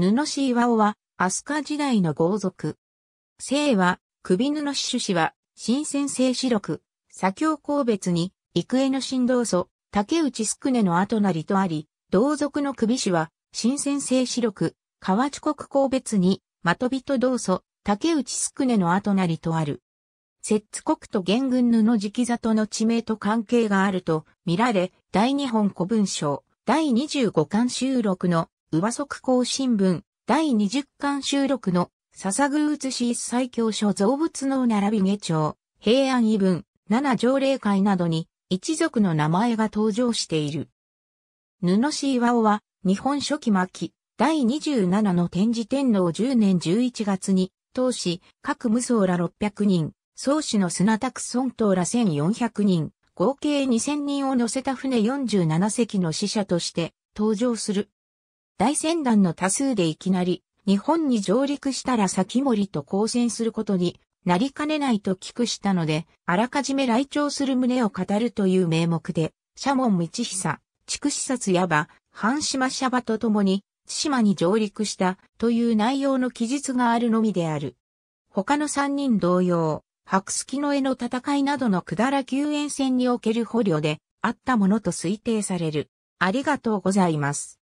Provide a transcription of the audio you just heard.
布師岩尾は、飛鳥時代の豪族。姓は、首布師種氏は、新鮮性四六、左京公別に、幾重の神道祖、竹内宿根の後なりとあり、同族の首氏は、新鮮性四六、河内国公別に、的人道祖、竹内宿根の後なりとある。摂津国と元軍布直里の地名と関係があると見られ、大日本古文書、第25巻収録の上速公新聞、第20巻収録の、笹具写し一最強書造物の並び下帳、平安異文、七条例会などに、一族の名前が登場している。布師岩尾は、日本初期末期、第27の天智天皇10年11月に、当氏、各無双ら600人、宗氏の砂拓尊党ら1400人、合計2000人を乗せた船47隻の死者として登場する。大船団の多数でいきなり、日本に上陸したら先森と交戦することになりかねないと聞くしたので、あらかじめ来庁する旨を語るという名目で、社門道久、筑視察矢場、半島シャバと共に、津島に上陸したという内容の記述があるのみである。他の三人同様、白月の絵の戦いなどのくだら救援戦における捕虜であったものと推定される。ありがとうございます。